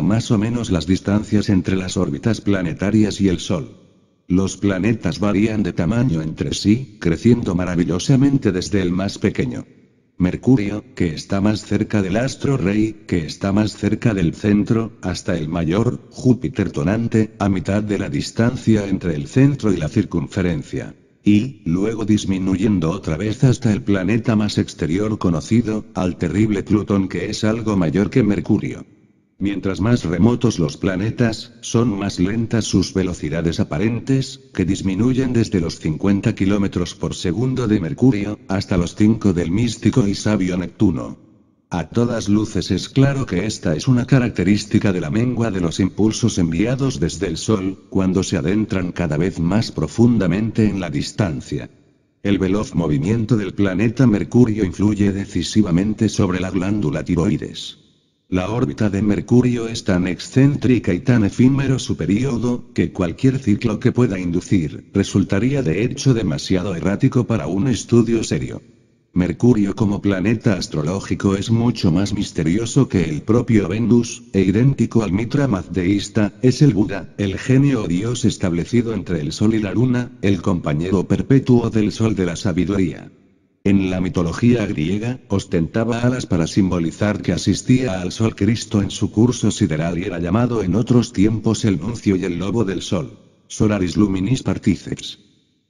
más o menos las distancias entre las órbitas planetarias y el Sol. Los planetas varían de tamaño entre sí, creciendo maravillosamente desde el más pequeño. Mercurio, que está más cerca del astro rey, que está más cerca del centro, hasta el mayor, Júpiter tonante, a mitad de la distancia entre el centro y la circunferencia. Y, luego disminuyendo otra vez hasta el planeta más exterior conocido, al terrible Plutón que es algo mayor que Mercurio. Mientras más remotos los planetas, son más lentas sus velocidades aparentes, que disminuyen desde los 50 km por segundo de Mercurio, hasta los 5 del místico y sabio Neptuno. A todas luces es claro que esta es una característica de la mengua de los impulsos enviados desde el Sol, cuando se adentran cada vez más profundamente en la distancia. El veloz movimiento del planeta Mercurio influye decisivamente sobre la glándula tiroides. La órbita de Mercurio es tan excéntrica y tan efímero su período, que cualquier ciclo que pueda inducir, resultaría de hecho demasiado errático para un estudio serio. Mercurio como planeta astrológico es mucho más misterioso que el propio Venus, e idéntico al mitra mazdeísta, es el Buda, el genio o dios establecido entre el Sol y la Luna, el compañero perpetuo del Sol de la sabiduría. En la mitología griega, ostentaba alas para simbolizar que asistía al sol Cristo en su curso sideral y era llamado en otros tiempos el nuncio y el lobo del sol. Solaris Luminis Particeps.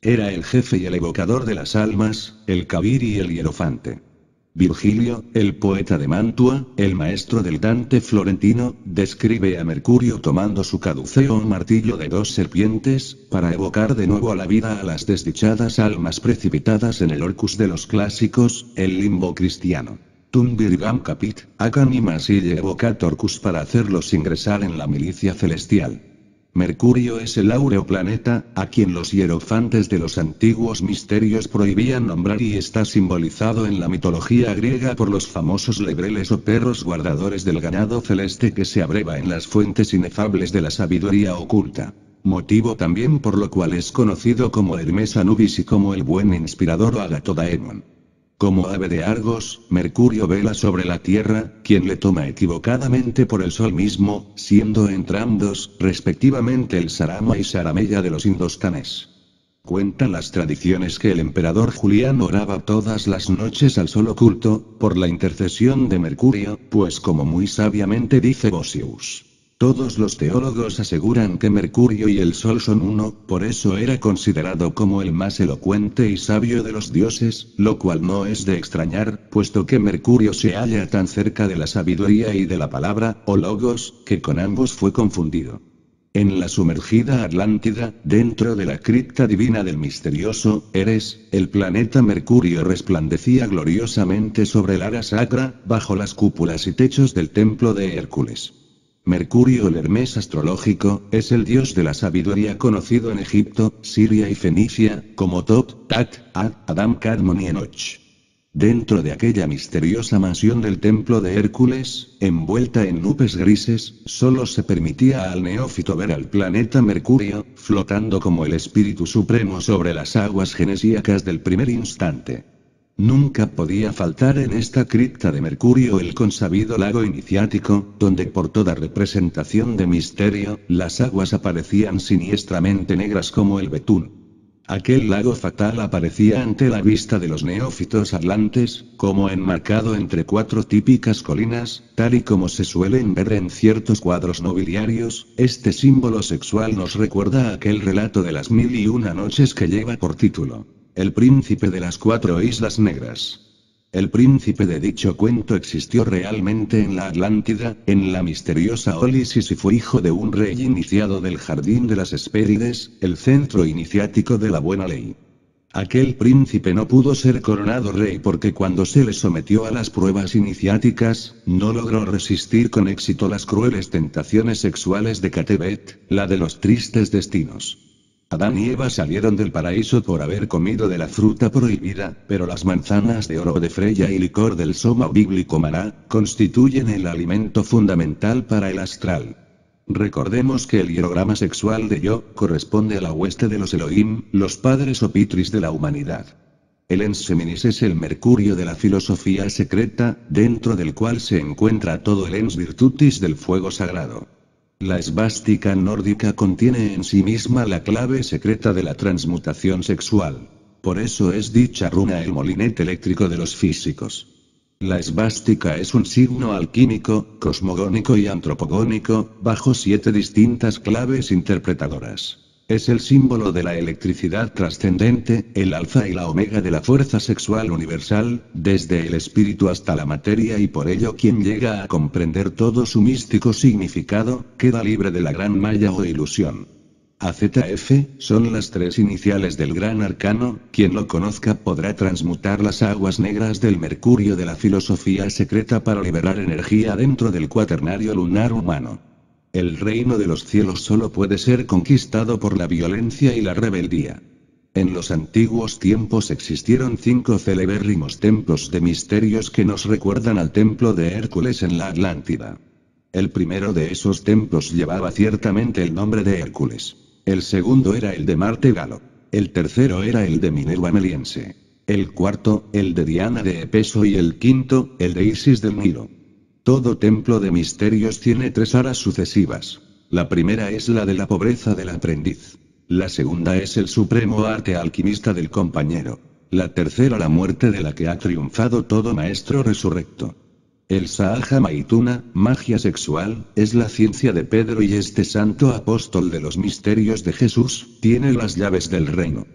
Era el jefe y el evocador de las almas, el cabir y el hierofante. Virgilio, el poeta de Mantua, el maestro del Dante florentino, describe a Mercurio tomando su caduceo un martillo de dos serpientes, para evocar de nuevo a la vida a las desdichadas almas precipitadas en el orcus de los clásicos, el limbo cristiano. Tum virgam capit, hagan y evocat orcus para hacerlos ingresar en la milicia celestial. Mercurio es el áureo planeta, a quien los hierofantes de los antiguos misterios prohibían nombrar y está simbolizado en la mitología griega por los famosos lebreles o perros guardadores del ganado celeste que se abreva en las fuentes inefables de la sabiduría oculta. Motivo también por lo cual es conocido como Hermes Anubis y como el buen inspirador o Agatodaemon. Como ave de Argos, Mercurio vela sobre la Tierra, quien le toma equivocadamente por el Sol mismo, siendo entrambos, respectivamente el Sarama y Sarameya de los indostanes. Cuentan las tradiciones que el emperador Julián oraba todas las noches al sol oculto, por la intercesión de Mercurio, pues como muy sabiamente dice Bosius todos los teólogos aseguran que Mercurio y el Sol son uno, por eso era considerado como el más elocuente y sabio de los dioses, lo cual no es de extrañar, puesto que Mercurio se halla tan cerca de la sabiduría y de la palabra, o logos, que con ambos fue confundido. En la sumergida Atlántida, dentro de la cripta divina del misterioso Eres, el planeta Mercurio resplandecía gloriosamente sobre el ara sacra, bajo las cúpulas y techos del templo de Hércules. Mercurio el Hermes astrológico, es el dios de la sabiduría conocido en Egipto, Siria y Fenicia, como Tot, Tat, Ad, Adam, Kadmon y Enoch. Dentro de aquella misteriosa mansión del templo de Hércules, envuelta en nubes grises, solo se permitía al neófito ver al planeta Mercurio, flotando como el espíritu supremo sobre las aguas genesíacas del primer instante. Nunca podía faltar en esta cripta de Mercurio el consabido lago iniciático, donde por toda representación de misterio, las aguas aparecían siniestramente negras como el betún. Aquel lago fatal aparecía ante la vista de los neófitos atlantes, como enmarcado entre cuatro típicas colinas, tal y como se suelen ver en ciertos cuadros nobiliarios, este símbolo sexual nos recuerda aquel relato de las mil y una noches que lleva por título. El príncipe de las cuatro islas negras. El príncipe de dicho cuento existió realmente en la Atlántida, en la misteriosa Olisis y fue hijo de un rey iniciado del Jardín de las Espérides, el centro iniciático de la buena ley. Aquel príncipe no pudo ser coronado rey porque cuando se le sometió a las pruebas iniciáticas, no logró resistir con éxito las crueles tentaciones sexuales de Catebet, la de los tristes destinos. Adán y Eva salieron del paraíso por haber comido de la fruta prohibida, pero las manzanas de oro de Freya y licor del soma bíblico maná, constituyen el alimento fundamental para el astral. Recordemos que el hierograma sexual de Yo corresponde a la hueste de los Elohim, los padres o pitris de la humanidad. El Enseminis es el mercurio de la filosofía secreta, dentro del cual se encuentra todo el Ens Virtutis del fuego sagrado. La esvástica nórdica contiene en sí misma la clave secreta de la transmutación sexual. Por eso es dicha runa el molinete eléctrico de los físicos. La esvástica es un signo alquímico, cosmogónico y antropogónico, bajo siete distintas claves interpretadoras. Es el símbolo de la electricidad trascendente, el alfa y la omega de la fuerza sexual universal, desde el espíritu hasta la materia y por ello quien llega a comprender todo su místico significado, queda libre de la gran malla o ilusión. AZF, son las tres iniciales del gran arcano, quien lo conozca podrá transmutar las aguas negras del mercurio de la filosofía secreta para liberar energía dentro del cuaternario lunar humano. El reino de los cielos solo puede ser conquistado por la violencia y la rebeldía. En los antiguos tiempos existieron cinco celebérrimos templos de misterios que nos recuerdan al templo de Hércules en la Atlántida. El primero de esos templos llevaba ciertamente el nombre de Hércules. El segundo era el de Marte Galo. El tercero era el de Minerva Meliense. El cuarto, el de Diana de Epeso y el quinto, el de Isis del Nilo. Todo templo de misterios tiene tres aras sucesivas. La primera es la de la pobreza del aprendiz. La segunda es el supremo arte alquimista del compañero. La tercera la muerte de la que ha triunfado todo maestro resurrecto. El Sahaja Maituna, magia sexual, es la ciencia de Pedro y este santo apóstol de los misterios de Jesús, tiene las llaves del reino.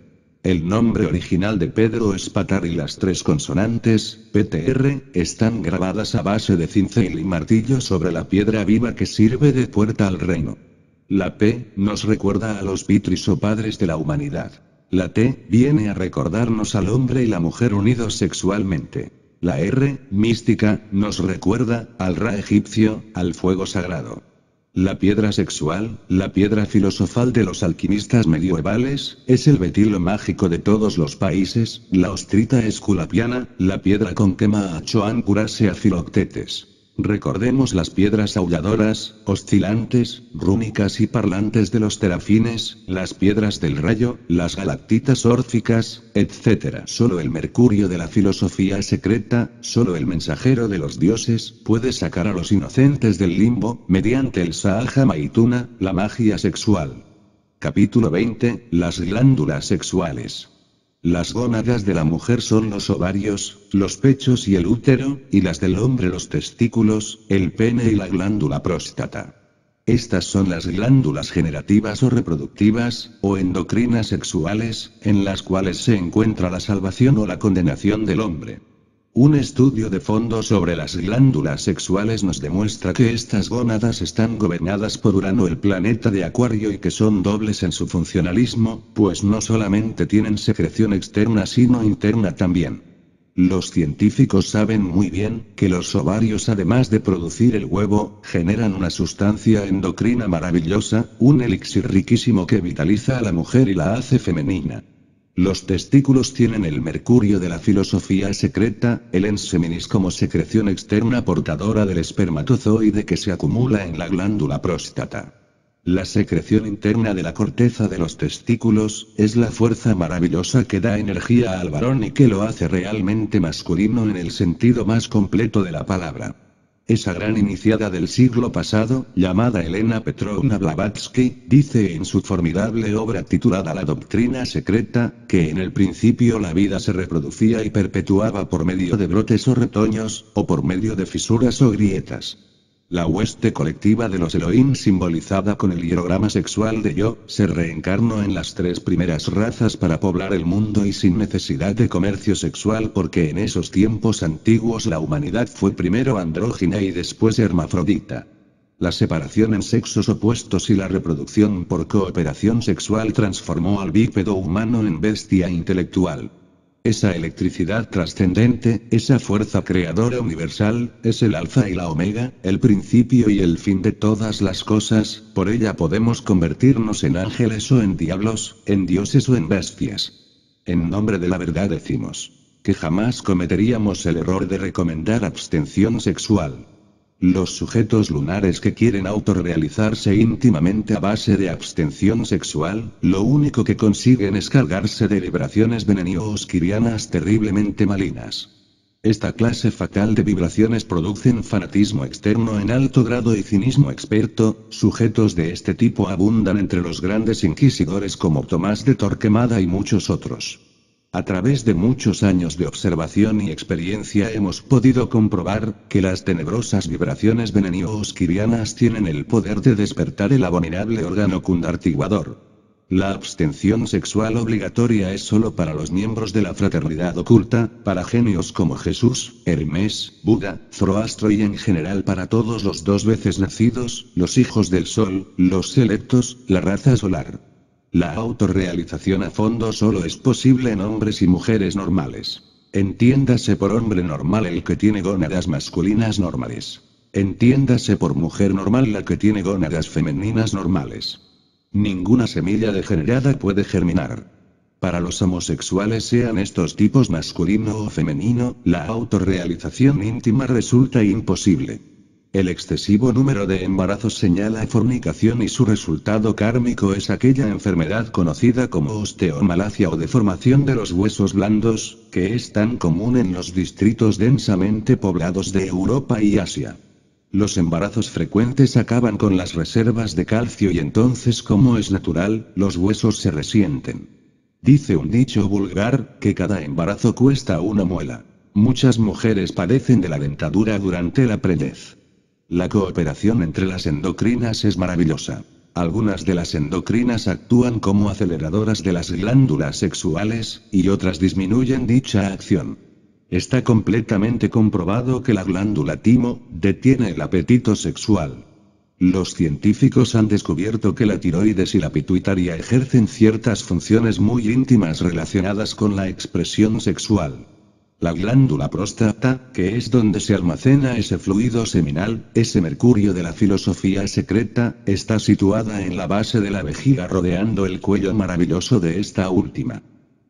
El nombre original de Pedro Espatar y las tres consonantes, PTR, están grabadas a base de cincel y martillo sobre la piedra viva que sirve de puerta al reino. La P nos recuerda a los vitris o padres de la humanidad. La T viene a recordarnos al hombre y la mujer unidos sexualmente. La R, mística, nos recuerda al Ra egipcio, al fuego sagrado. La piedra sexual, la piedra filosofal de los alquimistas medievales, es el vetilo mágico de todos los países, la ostrita esculapiana, la piedra con que Maachoan curase a Filoctetes. Recordemos las piedras aulladoras, oscilantes, rúnicas y parlantes de los terafines, las piedras del rayo, las galactitas órficas, etc. Solo el mercurio de la filosofía secreta, solo el mensajero de los dioses, puede sacar a los inocentes del limbo, mediante el Sahaja Maituna, la magia sexual. Capítulo 20. Las glándulas sexuales. Las gónadas de la mujer son los ovarios, los pechos y el útero, y las del hombre los testículos, el pene y la glándula próstata. Estas son las glándulas generativas o reproductivas, o endocrinas sexuales, en las cuales se encuentra la salvación o la condenación del hombre. Un estudio de fondo sobre las glándulas sexuales nos demuestra que estas gónadas están gobernadas por Urano el planeta de Acuario y que son dobles en su funcionalismo, pues no solamente tienen secreción externa sino interna también. Los científicos saben muy bien que los ovarios, además de producir el huevo, generan una sustancia endocrina maravillosa, un elixir riquísimo que vitaliza a la mujer y la hace femenina. Los testículos tienen el mercurio de la filosofía secreta, el enseminis como secreción externa portadora del espermatozoide que se acumula en la glándula próstata. La secreción interna de la corteza de los testículos es la fuerza maravillosa que da energía al varón y que lo hace realmente masculino en el sentido más completo de la palabra. Esa gran iniciada del siglo pasado, llamada Elena Petrovna Blavatsky, dice en su formidable obra titulada La Doctrina Secreta, que en el principio la vida se reproducía y perpetuaba por medio de brotes o retoños, o por medio de fisuras o grietas. La hueste colectiva de los Elohim simbolizada con el hierograma sexual de yo, se reencarnó en las tres primeras razas para poblar el mundo y sin necesidad de comercio sexual porque en esos tiempos antiguos la humanidad fue primero andrógina y después hermafrodita. La separación en sexos opuestos y la reproducción por cooperación sexual transformó al bípedo humano en bestia intelectual. Esa electricidad trascendente, esa fuerza creadora universal, es el alfa y la omega, el principio y el fin de todas las cosas, por ella podemos convertirnos en ángeles o en diablos, en dioses o en bestias. En nombre de la verdad decimos que jamás cometeríamos el error de recomendar abstención sexual. Los sujetos lunares que quieren autorrealizarse íntimamente a base de abstención sexual, lo único que consiguen es cargarse de vibraciones venenio-osquirianas terriblemente malinas. Esta clase fatal de vibraciones producen fanatismo externo en alto grado y cinismo experto, sujetos de este tipo abundan entre los grandes inquisidores como Tomás de Torquemada y muchos otros. A través de muchos años de observación y experiencia hemos podido comprobar que las tenebrosas vibraciones venenio tienen el poder de despertar el abominable órgano cundartiguador. La abstención sexual obligatoria es solo para los miembros de la fraternidad oculta, para genios como Jesús, Hermes, Buda, Zoroastro y en general para todos los dos veces nacidos, los hijos del sol, los selectos, la raza solar. La autorrealización a fondo solo es posible en hombres y mujeres normales. Entiéndase por hombre normal el que tiene gónadas masculinas normales. Entiéndase por mujer normal la que tiene gónadas femeninas normales. Ninguna semilla degenerada puede germinar. Para los homosexuales sean estos tipos masculino o femenino, la autorrealización íntima resulta imposible. El excesivo número de embarazos señala fornicación y su resultado kármico es aquella enfermedad conocida como osteomalacia o deformación de los huesos blandos, que es tan común en los distritos densamente poblados de Europa y Asia. Los embarazos frecuentes acaban con las reservas de calcio y entonces como es natural, los huesos se resienten. Dice un dicho vulgar, que cada embarazo cuesta una muela. Muchas mujeres padecen de la dentadura durante la predez. La cooperación entre las endocrinas es maravillosa. Algunas de las endocrinas actúan como aceleradoras de las glándulas sexuales, y otras disminuyen dicha acción. Está completamente comprobado que la glándula timo detiene el apetito sexual. Los científicos han descubierto que la tiroides y la pituitaria ejercen ciertas funciones muy íntimas relacionadas con la expresión sexual. La glándula próstata, que es donde se almacena ese fluido seminal, ese mercurio de la filosofía secreta, está situada en la base de la vejiga rodeando el cuello maravilloso de esta última.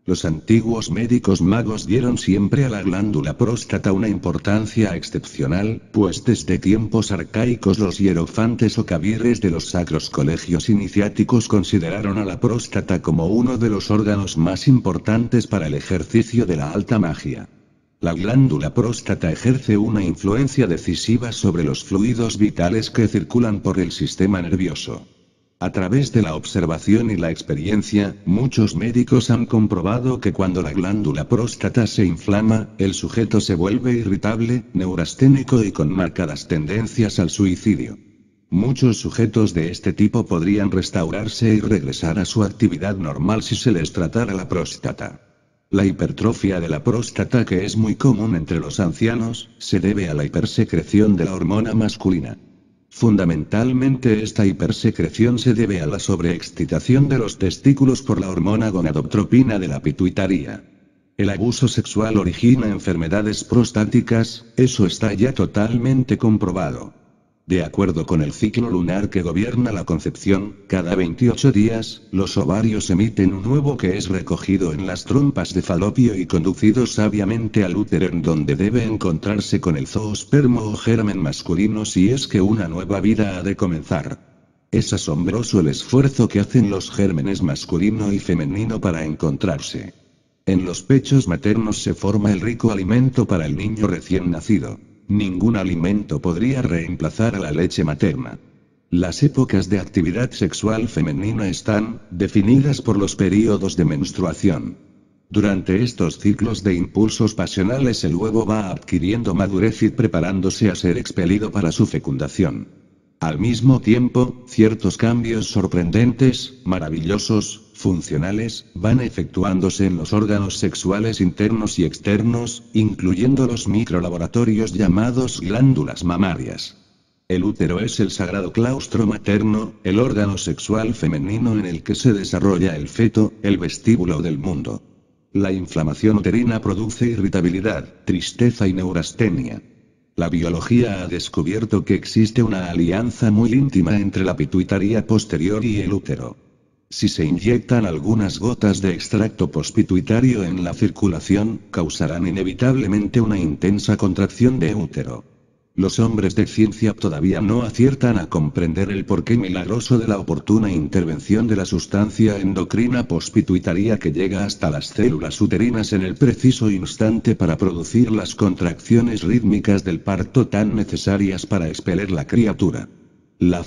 Los antiguos médicos magos dieron siempre a la glándula próstata una importancia excepcional, pues desde tiempos arcaicos los hierofantes o cabires de los sacros colegios iniciáticos consideraron a la próstata como uno de los órganos más importantes para el ejercicio de la alta magia. La glándula próstata ejerce una influencia decisiva sobre los fluidos vitales que circulan por el sistema nervioso. A través de la observación y la experiencia, muchos médicos han comprobado que cuando la glándula próstata se inflama, el sujeto se vuelve irritable, neurasténico y con marcadas tendencias al suicidio. Muchos sujetos de este tipo podrían restaurarse y regresar a su actividad normal si se les tratara la próstata. La hipertrofia de la próstata que es muy común entre los ancianos, se debe a la hipersecreción de la hormona masculina. Fundamentalmente esta hipersecreción se debe a la sobreexcitación de los testículos por la hormona gonadotropina de la pituitaria. El abuso sexual origina enfermedades prostáticas, eso está ya totalmente comprobado. De acuerdo con el ciclo lunar que gobierna la concepción, cada 28 días, los ovarios emiten un huevo que es recogido en las trompas de falopio y conducido sabiamente al útero en donde debe encontrarse con el zoospermo o germen masculino si es que una nueva vida ha de comenzar. Es asombroso el esfuerzo que hacen los gérmenes masculino y femenino para encontrarse. En los pechos maternos se forma el rico alimento para el niño recién nacido. Ningún alimento podría reemplazar a la leche materna. Las épocas de actividad sexual femenina están definidas por los periodos de menstruación. Durante estos ciclos de impulsos pasionales el huevo va adquiriendo madurez y preparándose a ser expelido para su fecundación. Al mismo tiempo, ciertos cambios sorprendentes, maravillosos, funcionales, van efectuándose en los órganos sexuales internos y externos, incluyendo los microlaboratorios llamados glándulas mamarias. El útero es el sagrado claustro materno, el órgano sexual femenino en el que se desarrolla el feto, el vestíbulo del mundo. La inflamación uterina produce irritabilidad, tristeza y neurastenia. La biología ha descubierto que existe una alianza muy íntima entre la pituitaria posterior y el útero. Si se inyectan algunas gotas de extracto pospituitario en la circulación, causarán inevitablemente una intensa contracción de útero. Los hombres de ciencia todavía no aciertan a comprender el porqué milagroso de la oportuna intervención de la sustancia endocrina pospituitaria que llega hasta las células uterinas en el preciso instante para producir las contracciones rítmicas del parto tan necesarias para expeler la criatura. La